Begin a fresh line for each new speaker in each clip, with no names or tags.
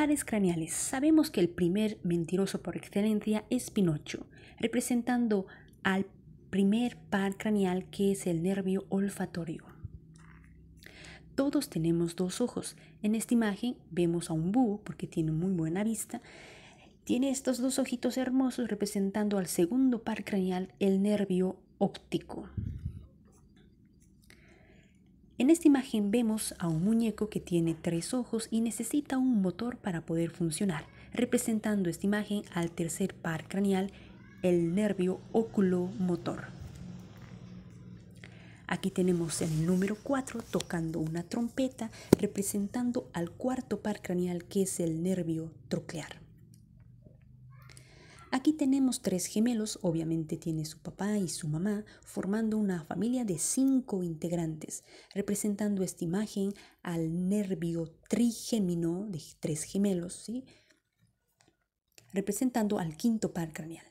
pares craneales. Sabemos que el primer mentiroso por excelencia es Pinocho, representando al primer par craneal que es el nervio olfatorio. Todos tenemos dos ojos. En esta imagen vemos a un búho porque tiene muy buena vista. Tiene estos dos ojitos hermosos representando al segundo par craneal, el nervio óptico. En esta imagen vemos a un muñeco que tiene tres ojos y necesita un motor para poder funcionar, representando esta imagen al tercer par craneal, el nervio oculomotor. Aquí tenemos el número 4 tocando una trompeta, representando al cuarto par craneal que es el nervio troclear. Aquí tenemos tres gemelos, obviamente tiene su papá y su mamá, formando una familia de cinco integrantes, representando esta imagen al nervio trigémino de tres gemelos, ¿sí? representando al quinto par craneal.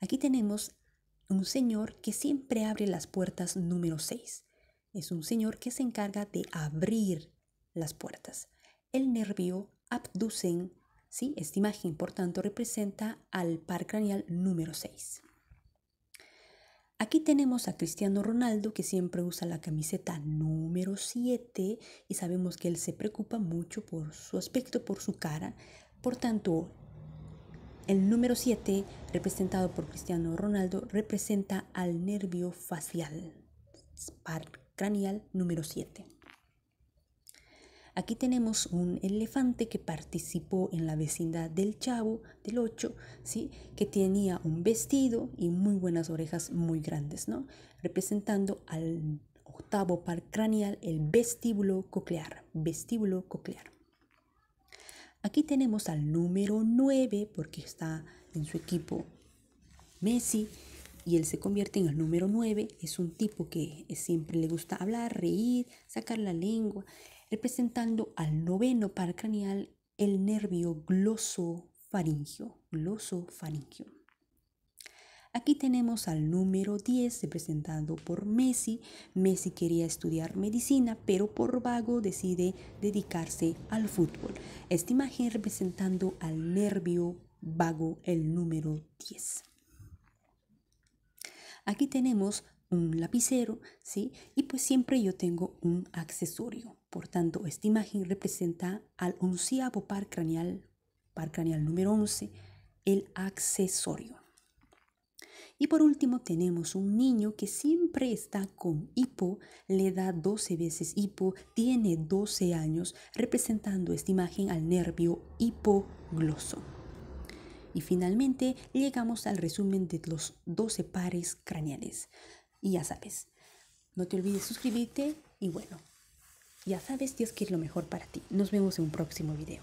Aquí tenemos un señor que siempre abre las puertas número 6. Es un señor que se encarga de abrir las puertas. El nervio abducen ¿sí? Esta imagen, por tanto, representa al par craneal número 6. Aquí tenemos a Cristiano Ronaldo que siempre usa la camiseta número 7 y sabemos que él se preocupa mucho por su aspecto, por su cara. Por tanto, el número 7, representado por Cristiano Ronaldo, representa al nervio facial, par craneal número 7. Aquí tenemos un elefante que participó en la vecindad del chavo del 8, ¿sí? que tenía un vestido y muy buenas orejas muy grandes, ¿no? representando al octavo par craneal, el vestíbulo coclear. Vestíbulo coclear. Aquí tenemos al número 9 porque está en su equipo Messi y él se convierte en el número 9. Es un tipo que siempre le gusta hablar, reír, sacar la lengua representando al noveno par craneal el nervio glosofaringio. Aquí tenemos al número 10 representado por Messi. Messi quería estudiar medicina, pero por vago decide dedicarse al fútbol. Esta imagen representando al nervio vago, el número 10. Aquí tenemos un lapicero, ¿sí? Y pues siempre yo tengo un accesorio. Por tanto, esta imagen representa al onceavo par craneal, par craneal número 11, el accesorio. Y por último tenemos un niño que siempre está con hipo, le da 12 veces hipo, tiene 12 años, representando esta imagen al nervio hipogloso. Y finalmente llegamos al resumen de los 12 pares craneales. Y ya sabes, no te olvides suscribirte y bueno, ya sabes, Dios quiere lo mejor para ti. Nos vemos en un próximo video.